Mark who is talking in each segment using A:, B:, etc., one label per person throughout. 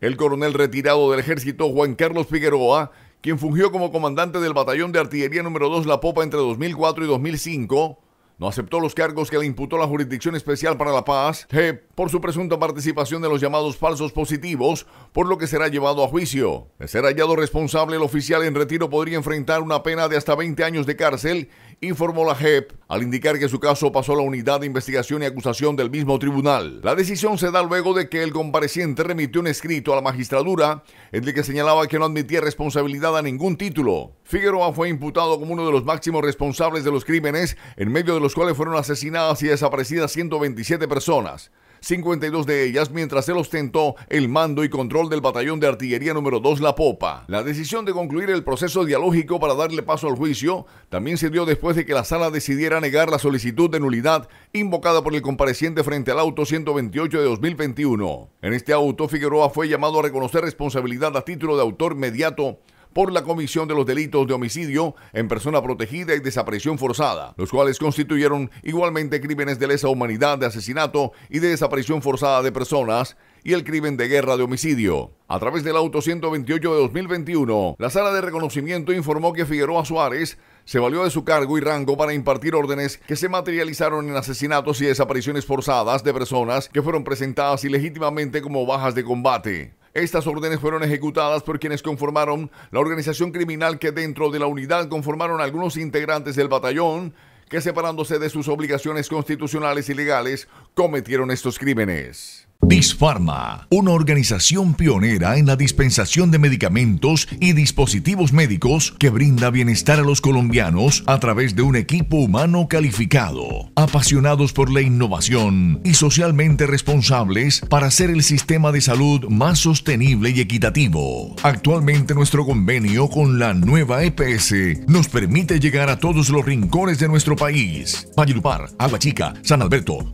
A: El coronel retirado del ejército Juan Carlos Figueroa, quien fungió como comandante del batallón de artillería número 2 La Popa entre 2004 y 2005, no aceptó los cargos que le imputó la Jurisdicción Especial para la Paz JEP, por su presunta participación de los llamados falsos positivos, por lo que será llevado a juicio. De ser hallado responsable, el oficial en retiro podría enfrentar una pena de hasta 20 años de cárcel, informó la JEP, al indicar que su caso pasó a la unidad de investigación y acusación del mismo tribunal. La decisión se da luego de que el compareciente remitió un escrito a la magistratura en el que señalaba que no admitía responsabilidad a ningún título. Figueroa fue imputado como uno de los máximos responsables de los crímenes en medio de los los cuales fueron asesinadas y desaparecidas 127 personas. 52 de ellas mientras él ostentó el mando y control del batallón de artillería número 2 La Popa. La decisión de concluir el proceso dialógico para darle paso al juicio también se dio después de que la sala decidiera negar la solicitud de nulidad invocada por el compareciente frente al auto 128 de 2021. En este auto, Figueroa fue llamado a reconocer responsabilidad a título de autor mediato por la comisión de los delitos de homicidio en persona protegida y desaparición forzada, los cuales constituyeron igualmente crímenes de lesa humanidad de asesinato y de desaparición forzada de personas y el crimen de guerra de homicidio. A través del auto 128 de 2021, la sala de reconocimiento informó que Figueroa Suárez se valió de su cargo y rango para impartir órdenes que se materializaron en asesinatos y desapariciones forzadas de personas que fueron presentadas ilegítimamente como bajas de combate. Estas órdenes fueron ejecutadas por quienes conformaron la organización criminal que dentro de la unidad conformaron algunos integrantes del batallón que separándose de sus obligaciones constitucionales y legales cometieron estos crímenes. Dispharma, una organización pionera en la dispensación de medicamentos y dispositivos médicos que brinda bienestar a los colombianos a través de un equipo humano calificado, apasionados por la innovación y socialmente responsables para hacer el sistema de salud más sostenible y equitativo. Actualmente nuestro convenio con la nueva EPS nos permite llegar a todos los rincones de nuestro país. Agua San Alberto,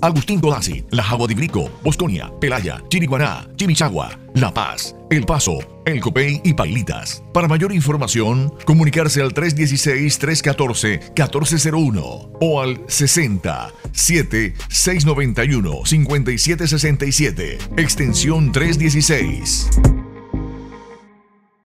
A: Agustín Codazzi, La Bosconia, Pelaya, Chiriguaná, Chimichagua, La Paz, El Paso, El Copey y Pailitas. Para mayor información, comunicarse al 316-314-1401 o al 60 7 691 5767, extensión 316.